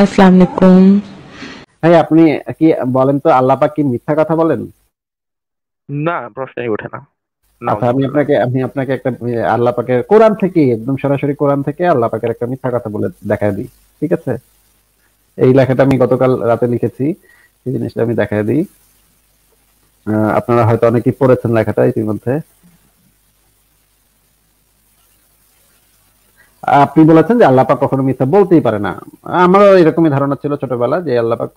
আসসালামু আলাইকুম ভাই আপনি কি বলেন তো আল্লাহ পাক কি মিথ্যা কথা বলেন না প্রশ্নই ওঠে না আচ্ছা আমি আপনাকে আমি আপনাকে একটা আল্লাহ পাকের কোরআন থেকে একদম সরাসরি কোরআন থেকে আল্লাহ পাকের একটা মিথ্যা কথা বলে দেখা দিই ঠিক আছে এই লেখাটা আমি গতকাল রাতে লিখেছি এই জিনিসটা আমি দেখা দিই আপনারা হয়তো অনেকেই পড়েছেন লেখাটা ইতিমধ্যে আপনি বলেছেন যে আল্লাপাক কখনো মিথ্যা বলতেই পারে না আমারও এরকমই ধারণা ছিল ছোটবেলা যে আল্লাপাক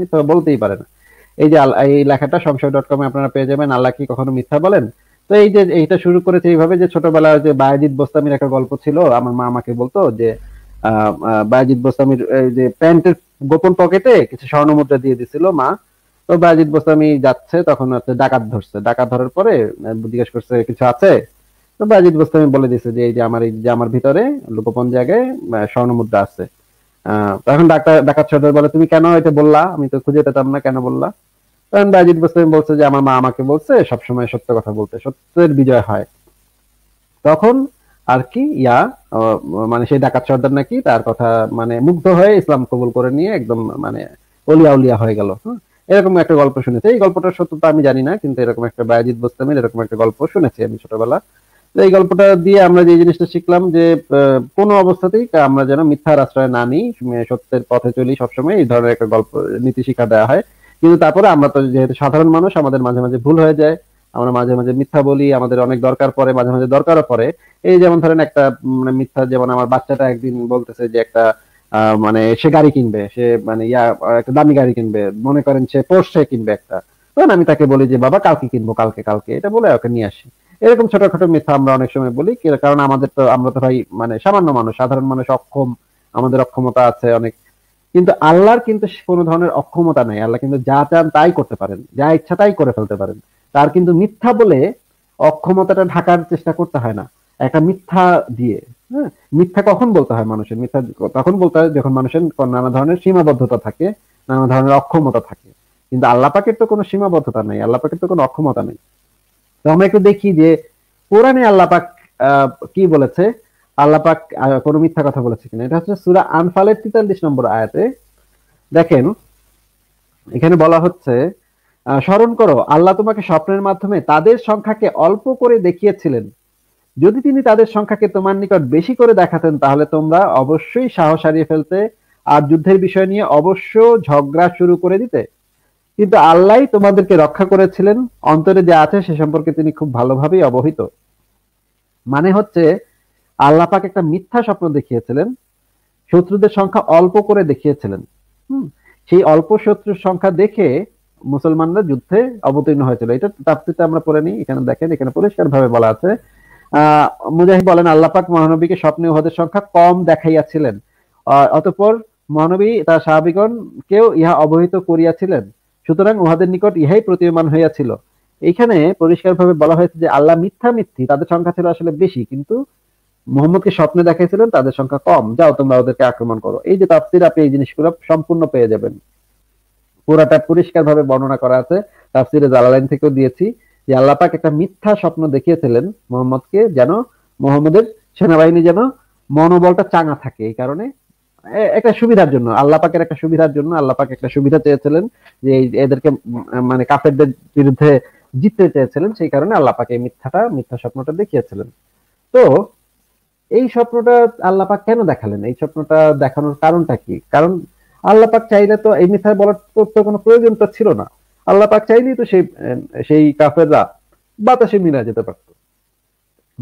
মিথ্যা বলতেই পারে না এই যে এই লেখাটা সংশয় ডট কমে আপনারা পেয়ে যাবেন আল্লাহ কি কখনো মিথ্যা বলেন তো এই যে এইটা শুরু করেছে এইভাবে যে ছোটবেলা যে বায়জিৎ বোস্তামির একটা গল্প ছিল আমার মা আমাকে বলতো যে আহ বায়াজিৎ বোস্তামির যে প্যান্টের গোপন পকেটে কিছু স্বর্ণ মুদ্রা দিয়ে দিছিল মা তো বায়াজিৎ বোস্তামি যাচ্ছে তখন হচ্ছে ডাকাত ধরছে ডাকাত ধরার পরে জিজ্ঞেস করছে কিছু আছে তো বাজিদ গোস্তামি বলে দিছে যে এই যে আমার এই যে আমার ভিতরে লোকপন জায়গায় স্বর্ণ মুদ্রা আছে তখন ডাক্তার ডাকাত সর্দার বলে তুমি কেন এটা বললা আমি তো খুঁজে পেতাম না কেন বললা তখন বাজিদ গোস্তামি বলছে যে আমার মা আমাকে বলছে সবসময় সত্য কথা বলতে সত্যের বিজয় হয় তখন আর কি ইয়া মানে সেই ডাকাত সর্দার নাকি তার কথা মানে মুগ্ধ হয়ে ইসলাম কবুল করে নিয়ে একদম মানে অলিয়া উলিয়া হয়ে গেল এরকম একটা গল্প শুনেছি এই গল্পটার সত্যতা আমি জানি না কিন্তু এরকম একটা বায়াজিৎ বোস্তামির এরকম একটা গল্প শুনেছি আমি ছোটবেলা এই গল্পটা দিয়ে আমরা যে জিনিসটা শিখলাম যে কোনো অবস্থাতেই আমরা যেন মিথ্যার আশ্রয় না নিই সত্যের পথে চলি সবসময় এই ধরনের একটা গল্প নীতি শিক্ষা দেওয়া হয় কিন্তু তারপরে আমরা তো যেহেতু সাধারণ মানুষ আমাদের মাঝে মাঝে ভুল হয়ে যায় আমরা মাঝে মাঝে মিথ্যা বলি আমাদের অনেক দরকার পড়ে মাঝে মাঝে দরকারও পড়ে এই যেমন ধরেন একটা মানে মিথ্যা যেমন আমার বাচ্চাটা একদিন বলতেছে যে একটা মানে সে গাড়ি কিনবে সে মানে ইয়া একটা দামি গাড়ি কিনবে মনে করেন সে পোর্শে কিনবে একটা তখন আমি তাকে বলি যে বাবা কালকে কিনবো কালকে কালকে এটা বলে ওকে নিয়ে আসি এরকম ছোটখাটো মিথ্যা আমরা অনেক সময় বলি কারণ আমাদের তো আমরা তো ভাই মানে সামান্য মানুষ সাধারণ মানুষ অক্ষম আমাদের অক্ষমতা আছে অনেক কিন্তু আল্লাহর কিন্তু কোনো ধরনের অক্ষমতা নাই আল্লাহ কিন্তু যা চান তাই করতে পারেন যা ইচ্ছা তাই করে ফেলতে পারেন তার কিন্তু মিথ্যা বলে অক্ষমতাটা ঢাকার চেষ্টা করতে হয় না একটা মিথ্যা দিয়ে হ্যাঁ মিথ্যা কখন বলতে হয় মানুষের মিথ্যা তখন বলতে হয় যখন মানুষের নানা ধরনের সীমাবদ্ধতা থাকে নানা ধরনের অক্ষমতা থাকে কিন্তু আল্লাহ পাকের তো কোনো সীমাবদ্ধতা নেই আল্লাহ পাকের তো কোনো অক্ষমতা নেই তো আমরা একটু দেখি যে কোরআনে আল্লাপাক কি বলেছে আল্লাপাক কোন মিথ্যা কথা বলেছে কিনা এটা হচ্ছে সুরা আনফালের তেতাল্লিশ নম্বর আয়াতে দেখেন এখানে বলা হচ্ছে স্মরণ করো আল্লাহ তোমাকে স্বপ্নের মাধ্যমে তাদের সংখ্যাকে অল্প করে দেখিয়েছিলেন যদি তিনি তাদের সংখ্যাকে তোমার নিকট বেশি করে দেখাতেন তাহলে তোমরা অবশ্যই সাহস হারিয়ে ফেলতে আর যুদ্ধের বিষয় নিয়ে অবশ্য ঝগড়া শুরু করে দিতে কিন্তু আল্লাহ তোমাদেরকে রক্ষা করেছিলেন অন্তরে যা আছে সে সম্পর্কে তিনি খুব ভালোভাবেই অবহিত মানে হচ্ছে আল্লাহ পাক একটা মিথ্যা স্বপ্ন দেখিয়েছিলেন শত্রুদের সংখ্যা অল্প করে দেখিয়েছিলেন হম সেই অল্প শত্রুর সংখ্যা দেখে মুসলমানরা যুদ্ধে অবতীর্ণ হয়েছিল এটা তাপ্তিতে আমরা পড়ে নিই এখানে দেখেন এখানে পরিষ্কার ভাবে বলা আছে আহ মুজাহিদ বলেন আল্লাপাক মহানবীকে স্বপ্নে উহাদের সংখ্যা কম দেখাইয়াছিলেন অতঃপর মহানবী তার কেউ ইহা অবহিত করিয়াছিলেন সুতরাং উহাদের নিকট ইহাই প্রতীয়মান হইয়াছিল এইখানে ভাবে বলা হয়েছে যে আল্লাহ মিথ্যা মিথ্যি তাদের সংখ্যা ছিল আসলে বেশি কিন্তু মোহাম্মদকে স্বপ্নে দেখাইছিলেন তাদের সংখ্যা কম যাও তোমরা ওদেরকে আক্রমণ করো এই যে তাফসির আপনি এই জিনিসগুলো সম্পূর্ণ পেয়ে যাবেন পুরাটা পরিষ্কার ভাবে বর্ণনা করা আছে তাফসিরে জালালাইন থেকেও দিয়েছি যে আল্লাহ পাক একটা মিথ্যা স্বপ্ন দেখিয়েছিলেন মোহাম্মদকে যেন মোহাম্মদের সেনাবাহিনী যেন মনোবলটা চাঙা থাকে এই কারণে একটা সুবিধার জন্য আল্লাহ পাকের একটা সুবিধার জন্য আল্লাহ পাক একটা সুবিধা চেয়েছিলেন যে এদেরকে মানে কাফেরদের বিরুদ্ধে জিততে চেয়েছিলেন সেই কারণে আল্লাহ পাকে মিথ্যাটা মিথ্যা স্বপ্নটা দেখিয়েছিলেন তো এই স্বপ্নটা আল্লাহ পাক কেন দেখালেন এই স্বপ্নটা দেখানোর কারণটা কি কারণ আল্লাহ পাক চাইলে তো এই মিথ্যা বলার তো কোনো প্রয়োজন তো ছিল না আল্লাহ পাক চাইলেই তো সেই সেই কাফেররা বাতাসে মিলা যেতে পারত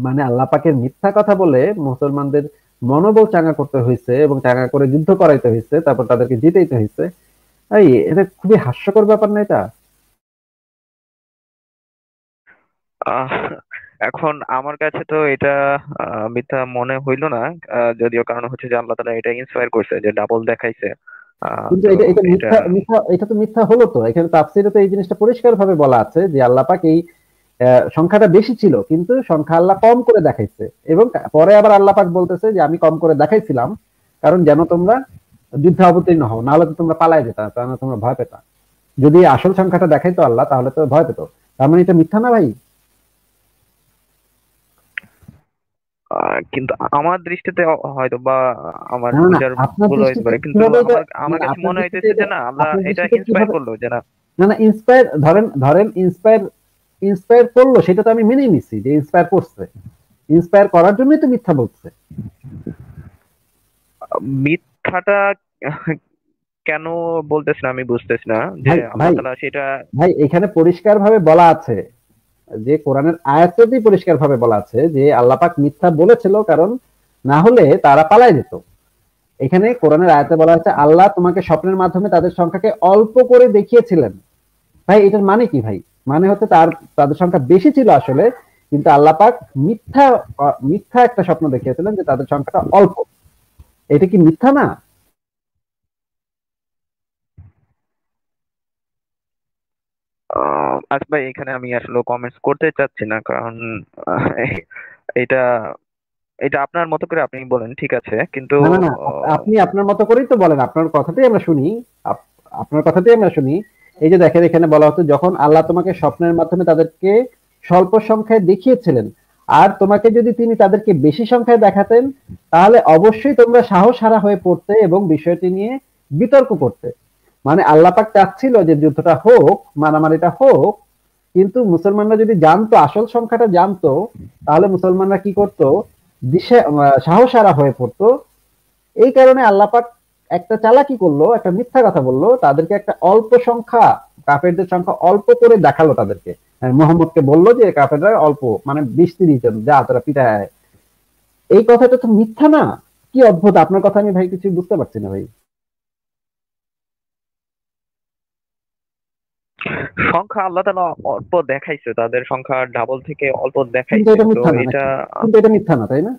মানে আল্লাহ পাকের মিথ্যা কথা বলে মুসলমানদের মনোবল চাঙ্গা করতে হয়েছে এবং চাঙ্গা করে যুদ্ধ করাইতে হয়েছে তারপর তাদেরকে জিতাইতে হয়েছে এই এটা খুবই হাস্যকর ব্যাপার না এটা এখন আমার কাছে তো এটা মিথ্যা মনে হইল না যদিও কারণ হচ্ছে যে আল্লাহ তারা এটা ইন্সপায়ার করছে যে ডাবল দেখাইছে কিন্তু এটা মিথ্যা এটা তো মিথ্যা হলো তো এখানে তাফসিরে তো এই জিনিসটা পরিষ্কার ভাবে বলা আছে যে আল্লাহ পাক এই সংখ্যাটা বেশি ছিল কিন্তু সংখ্যা আল্লাহ কম করে দেখাইছে এবং পরে আবার আল্লাহ পাক বলতেছে যে আমি কম করে দেখাইছিলাম কারণ যেন তোমরা যুদ্ধে অবতীর্ণ হও নাহলে তো তোমরা পালাই যেত তোমরা ভয় পেতা যদি আসল সংখ্যাটা দেখাইতো আল্লাহ তাহলে তো ভয় পেত তার মানে এটা মিথ্যা না ভাই কিন্তু আমার দৃষ্টিতে হয়তো বা আমার ভুল হইতে পারে কিন্তু আমার কাছে মনে হইতেছে যে না আমরা এটা ইন্সপায়ার করলো যে না না ইন্সপায়ার ধরেন ধরেন ইন্সপায়ার ইন্সপায়ার করলো সেটা তো আমি মেনে নিছি যে ইন্সপায়ার করছে ইন্সপায়ার করার জন্যই তো মিথ্যা বলছে মিথ্যাটা কেন বলতেছ না আমি না সেটা ভাই এখানে বলা আছে যে কোরআনের বলা আছে যে মিথ্যা বলেছিল কারণ না হলে তারা পালায় যেত এখানে কোরআনের আয়াতে বলা আছে আল্লাহ তোমাকে স্বপ্নের মাধ্যমে তাদের সংখ্যাকে অল্প করে দেখিয়েছিলেন ভাই এটার মানে কি ভাই মানে হচ্ছে তার তাদের সংখ্যা বেশি ছিল আসলে কিন্তু আল্লাপাক মিথ্যা মিথ্যা একটা স্বপ্ন দেখিয়েছিলেন যে তাদের সংখ্যাটা অল্প এটা কি মিথ্যা না আজ আচ্ছা ভাই এখানে আমি আসলে কমেন্টস করতে চাচ্ছি না কারণ এটা এটা আপনার মতো করে আপনি বলেন ঠিক আছে কিন্তু আপনি আপনার মতো করেই তো বলেন আপনার কথাতেই আমরা শুনি আপনার কথাতেই আমরা শুনি এই যে দেখেন এখানে বলা হতো যখন আল্লাহ তোমাকে স্বপ্নের মাধ্যমে তাদেরকে স্বল্প সংখ্যায় দেখিয়েছিলেন আর তোমাকে যদি তিনি তাদেরকে বেশি সংখ্যায় দেখাতেন তাহলে অবশ্যই তোমরা সাহস হারা হয়ে পড়তে এবং বিষয়টি নিয়ে বিতর্ক করতে মানে আল্লাপাক চাচ্ছিল যে যুদ্ধটা হোক মারামারিটা হোক কিন্তু মুসলমানরা যদি জানতো আসল সংখ্যাটা জানতো তাহলে মুসলমানরা কি করত দিশা হারা হয়ে পড়তো এই কারণে আল্লাপাক একটা চালাকি করলো একটা মিথ্যা কথা বললো তাদেরকে একটা অল্প সংখ্যা কাফেরদের সংখ্যা অল্প করে দেখালো তাদেরকে হ্যাঁ, মোহাম্মদকে বললো যে কাফেররা অল্প মানে বিশ তিরিশ জন যা তারা পিটায় এই কথাটা তো মিথ্যা না কি অদ্ভুত আপনার কথা আমি ভাই কিছু বুঝতে পারছি না ভাই সংখ্যা আল্লাহ তালা অল্প দেখাইছে তাদের সংখ্যা ডাবল থেকে অল্প দেখাইছে এটা মিথ্যা না তাই না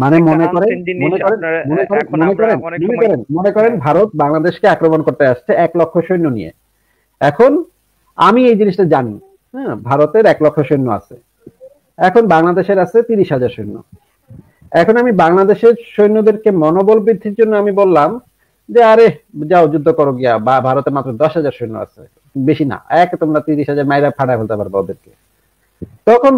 মানে মনে করেন মনে করেন মনে মনে করেন করেন ভারত বাংলাদেশকে আক্রমণ করতে আসছে এক লক্ষ সৈন্য নিয়ে এখন আমি এই জিনিসটা জানি হ্যাঁ ভারতের এক লক্ষ সৈন্য আছে এখন বাংলাদেশের আছে তিরিশ হাজার সৈন্য এখন আমি বাংলাদেশের সৈন্যদেরকে মনোবল বৃদ্ধির জন্য আমি বললাম যে আরে যাও যুদ্ধ করো গিয়া বা ভারতে মাত্র দশ হাজার সৈন্য আছে বেশি না এক তোমরা তিরিশ হাজার মাইরা ফাটা ফেলতে পারবো ওদেরকে তখন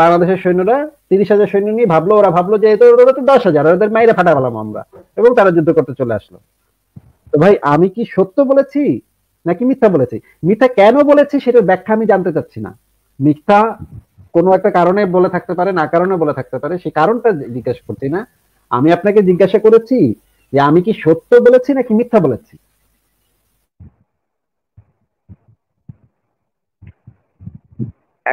বাংলাদেশের সৈন্যরা তিরিশ হাজার সৈন্য নিয়ে ভাবলো ওরা ভাবলো যে ওরা তো দশ হাজার ওদের মাইরে ফাটা ফাটাবালাম আমরা এবং তারা যুদ্ধ করতে চলে আসলো তো ভাই আমি কি সত্য বলেছি নাকি মিথ্যা বলেছি মিথ্যা কেন বলেছি সেটা ব্যাখ্যা আমি জানতে চাচ্ছি না মিথ্যা কোনো একটা কারণে বলে থাকতে পারে না কারণে বলে থাকতে পারে সেই কারণটা জিজ্ঞাসা করছি না আমি আপনাকে জিজ্ঞাসা করেছি যে আমি কি সত্য বলেছি নাকি মিথ্যা বলেছি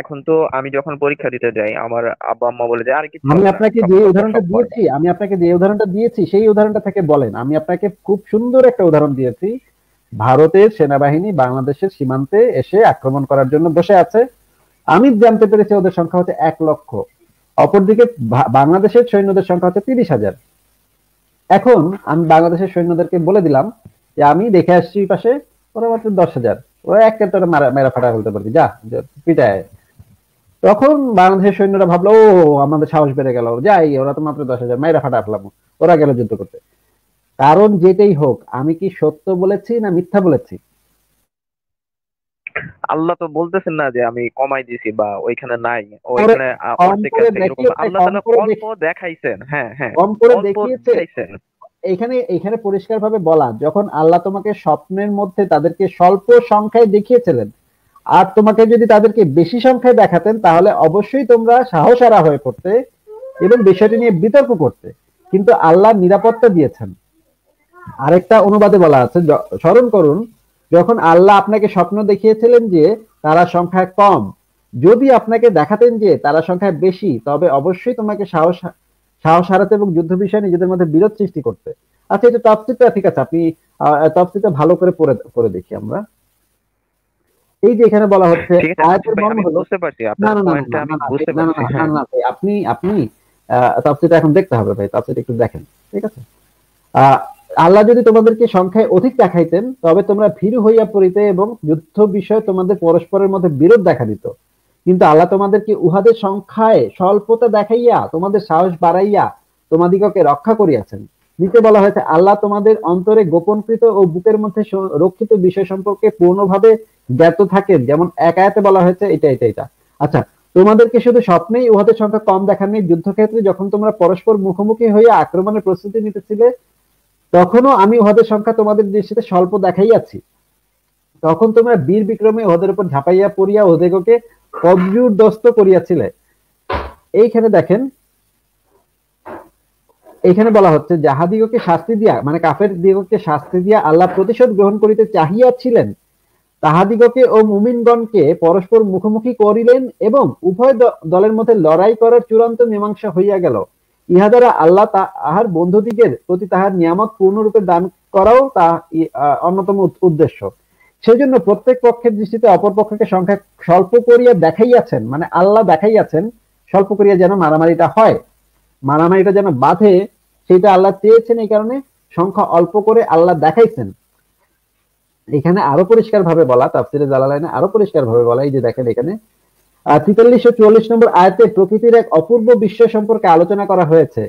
এখন তো আমি যখন পরীক্ষা দিতে যাই আমার আব্বা আম্মা বলে যে আর কিছু আমি আপনাকে যে উদাহরণটা দিয়েছি আমি আপনাকে যে উদাহরণটা দিয়েছি সেই উদাহরণটা থেকে বলেন আমি আপনাকে খুব সুন্দর একটা উদাহরণ দিয়েছি ভারতের সেনাবাহিনী বাংলাদেশের সীমান্তে এসে আক্রমণ করার জন্য বসে আছে আমি জানতে পেরেছি ওদের সংখ্যা হচ্ছে এক লক্ষ অপরদিকে বাংলাদেশের সৈন্যদের সংখ্যা হচ্ছে তিরিশ হাজার এখন আমি বাংলাদেশের সৈন্যদেরকে বলে দিলাম যে আমি দেখে আসছি পাশে ওরা মাত্র দশ হাজার ওরা এক মারা মেরা ফাটা ফেলতে পারবি যা পিটায় তখন বাংলাদেশের সৈন্যরা ভাবলো ও আমাদের সাহস বেড়ে গেল যাই ওরা তো মাত্র দশ হাজার মাইরা ফাটা আটলাম ওরা গেল যুদ্ধ করতে কারণ যেটাই হোক আমি কি সত্য বলেছি না মিথ্যা বলেছি আল্লাহ তো বলতেছেন না যে আমি কমাই দিছি বা ওইখানে নাই ওইখানে হ্যাঁ, হ্যাঁ কম এখানে পরিষ্কার ভাবে বলা যখন আল্লাহ তোমাকে স্বপ্নের মধ্যে তাদেরকে স্বল্প সংখ্যায় দেখিয়েছিলেন আর তোমাকে যদি তাদেরকে বেশি সংখ্যায় দেখাতেন তাহলে অবশ্যই তোমরা সাহসারা হয়ে পড়তে এবং বিষয়টি নিয়ে বিতর্ক করতে কিন্তু আল্লাহ নিরাপত্তা দিয়েছেন আরেকটা অনুবাদে বলা আছে স্মরণ করুন যখন আল্লাহ আপনাকে স্বপ্ন দেখিয়েছিলেন যে তারা সংখ্যা কম যদি আপনাকে দেখাতেন যে তারা সংখ্যা বেশি তবে অবশ্যই তোমাকে সাহস সাহস হারাতে এবং যুদ্ধ বিষয়ে নিজেদের মধ্যে বিরোধ সৃষ্টি করতে আচ্ছা এটা তফসিলটা ঠিক আছে আপনি তফসিলটা ভালো করে পড়ে করে দেখি আমরা এই যে এখানে বলা হচ্ছে আয়াতের মর্ম হলো আপনি আপনি এখন দেখতে হবে ভাই একটু দেখেন ঠিক আছে আল্লাহ যদি তোমাদেরকে সংখ্যায় অধিক দেখাইতেন তবে তোমরা ভীরু হইয়া পড়িতে এবং যুদ্ধ বিষয়ে তোমাদের পরস্পরের মধ্যে বিরোধ দেখা দিত কিন্তু আল্লাহ তোমাদেরকে উহাদের সংখ্যায় স্বল্পতা দেখাইয়া তোমাদের সাহস বাড়াইয়া তোমাদিগকে রক্ষা করিয়াছেন নিতে বলা হয়েছে আল্লাহ তোমাদের অন্তরে গোপনকৃত ও বুকের মধ্যে রক্ষিত বিষয় সম্পর্কে পূর্ণভাবে জ্ঞাত থাকেন যেমন একায়াতে বলা হয়েছে এটা এটা এটা আচ্ছা তোমাদেরকে শুধু স্বপ্নেই উহাদের সংখ্যা কম নেই যুদ্ধক্ষেত্রে যখন তোমরা পরস্পর মুখোমুখি হয়ে আক্রমণের প্রস্তুতি নিতেছিলে তখনও আমি উহাদের সংখ্যা তোমাদের দৃষ্টিতে স্বল্প দেখাইয়াছি তখন তোমরা বীর বিক্রমে ওদের উপর ঝাঁপাইয়া পড়িয়া ওদেরকে পর্যুদস্ত করিয়াছিলে এইখানে দেখেন এইখানে বলা হচ্ছে জাহাদিগকে শাস্তি দিয়া মানে কাফের দিগকে শাস্তি দিয়া আল্লাহ প্রতিশোধ গ্রহণ করিতে চাহিয়াছিলেন তাহাদিগকে ও মুমিনগণকে পরস্পর মুখোমুখি করিলেন এবং উভয় দলের মধ্যে লড়াই করার চূড়ান্ত মীমাংসা হইয়া গেল ইহা দ্বারা আল্লাহ তাহার বন্ধুদিগের প্রতি তাহার নিয়ামত পূর্ণরূপে দান করাও তা অন্যতম উদ্দেশ্য সেজন্য প্রত্যেক পক্ষের দৃষ্টিতে অপর পক্ষকে সংখ্যা স্বল্প করিয়া দেখাইয়াছেন মানে আল্লাহ দেখাইয়াছেন স্বল্প করিয়া যেন মারামারিটা হয় মারামারিটা যেন বাধে সেটা আল্লাহ চেয়েছেন এই কারণে সংখ্যা অল্প করে আল্লাহ দেখাইছেন এখানে আরো পরিষ্কার ভাবে বলা তাফসিরে জালালাইনে আরো পরিষ্কার ভাবে বলা এই যে দেখেন এখানে তেতাল্লিশ চল্লিশ নম্বর আয়তে প্রকৃতির এক অপূর্ব বিশ্ব সম্পর্কে আলোচনা করা হয়েছে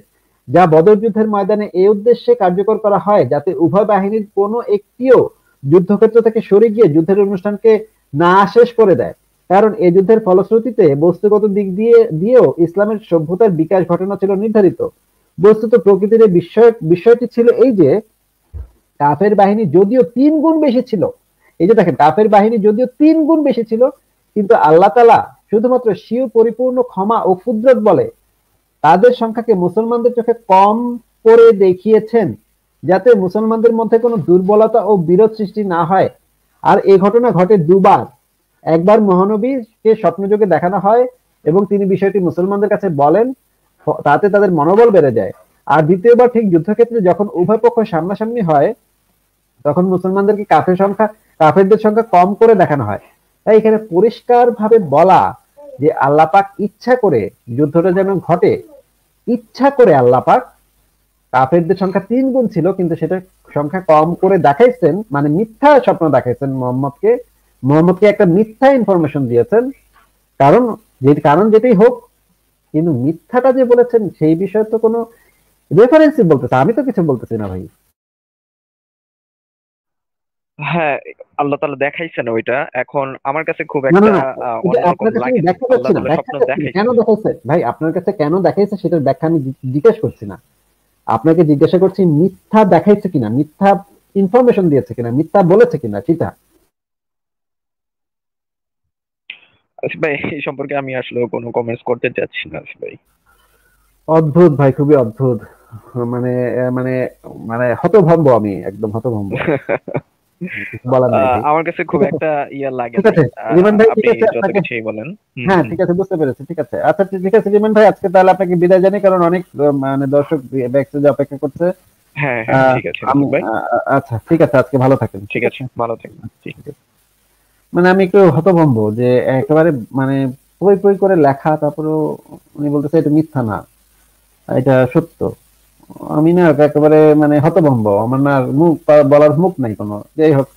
যা বদর যুদ্ধের ময়দানে এই উদ্দেশ্যে কার্যকর করা হয় যাতে উভয় বাহিনীর কোনো একটিও যুদ্ধক্ষেত্র থেকে সরে গিয়ে যুদ্ধের অনুষ্ঠানকে না শেষ করে দেয় কারণ এই যুদ্ধের ফলশ্রুতিতে বস্তুগত দিক দিয়ে দিয়েও ইসলামের সভ্যতার বিকাশ ঘটনা ছিল নির্ধারিত বস্তুত প্রকৃতির বিষয় বিষয়টি ছিল এই যে কাফের বাহিনী যদিও তিন গুণ বেশি ছিল এই যে দেখেন কাফের বাহিনী যদিও তিন গুণ বেশি ছিল কিন্তু আল্লাহ তালা শুধুমাত্র শিও পরিপূর্ণ ক্ষমা ও ক্ষুদ্রত বলে তাদের সংখ্যাকে মুসলমানদের চোখে কম করে দেখিয়েছেন যাতে মুসলমানদের মধ্যে কোনো দুর্বলতা ও বিরোধ সৃষ্টি না হয় আর এই ঘটনা ঘটে দুবার একবার মহানবীকে স্বপ্নযোগে দেখানো হয় এবং তিনি বিষয়টি মুসলমানদের কাছে বলেন তাতে তাদের মনোবল বেড়ে যায় আর দ্বিতীয়বার ঠিক যুদ্ধক্ষেত্রে যখন উভয় পক্ষ সামনাসামনি হয় তখন মুসলমানদেরকে কাফের সংখ্যা কাফেরদের সংখ্যা কম করে দেখানো হয় তাই এখানে পরিষ্কার ভাবে বলা যে আল্লাপাক ইচ্ছা করে যুদ্ধটা যেন ঘটে ইচ্ছা করে আল্লাপাক কাফেরদের সংখ্যা তিন গুণ ছিল কিন্তু সেটা সংখ্যা কম করে দেখাইছেন মানে মিথ্যা স্বপ্ন দেখাইছেন মোহাম্মদকে মোহাম্মদকে একটা মিথ্যা ইনফরমেশন দিয়েছেন কারণ যে কারণ যেটাই হোক কিন্তু মিথ্যাটা যে বলেছেন সেই বিষয়ে তো কোনো রেফারেন্সই বলতেছে আমি তো কিছু বলতেছি না ভাই হ্যাঁ আল্লাহ তাআলা দেখাইছেন ওইটা এখন আমার কাছে খুব একটা কেন দেখাইছে ভাই আপনার কাছে কেন দেখাইছে সেটার ব্যাখ্যা আমি জিজ্ঞেস করছি না আপনাকে জিজ্ঞাসা করছি মিথ্যা দেখাইছে কিনা মিথ্যা ইনফরমেশন দিয়েছে কিনা মিথ্যা বলেছে কিনা সেটা আচ্ছা, ভাই এই সম্পর্কে আমি আসলে কোনো কমেন্টস করতে চাচ্ছি না আচ্ছা, ভাই অদ্ভুত ভাই খুবই অদ্ভুত মানে মানে মানে হতভম্ব আমি একদম হতভম্ব আমার কাছে খুব একটা ইয়া লাগে ঠিক আছে রিমান ভাই ঠিক আছে আপনাকে বলেন হ্যাঁ ঠিক আছে বুঝতে পেরেছি ঠিক আছে আচ্ছা ঠিক আছে রিমান ভাই আজকে তাহলে আপনাকে বিদায় জানাই কারণ অনেক মানে দর্শক ব্যাকস্টেজে অপেক্ষা করছে হ্যাঁ, হ্যাঁ ঠিক আছে আচ্ছা ঠিক আছে আজকে ভালো থাকেন ঠিক আছে ভালো থাকেন আচ্ছা, ঠিক আছে মানে আমি একটু হতভম্ব যে একেবারে মানে পই পই করে লেখা তারপরে উনি বলতেছে এটা মিথ্যা না এটা সত্য আমি না একেবারে মানে হতভম্ব আমার না মুখ বলার মুখ নাই কোনো যাই হোক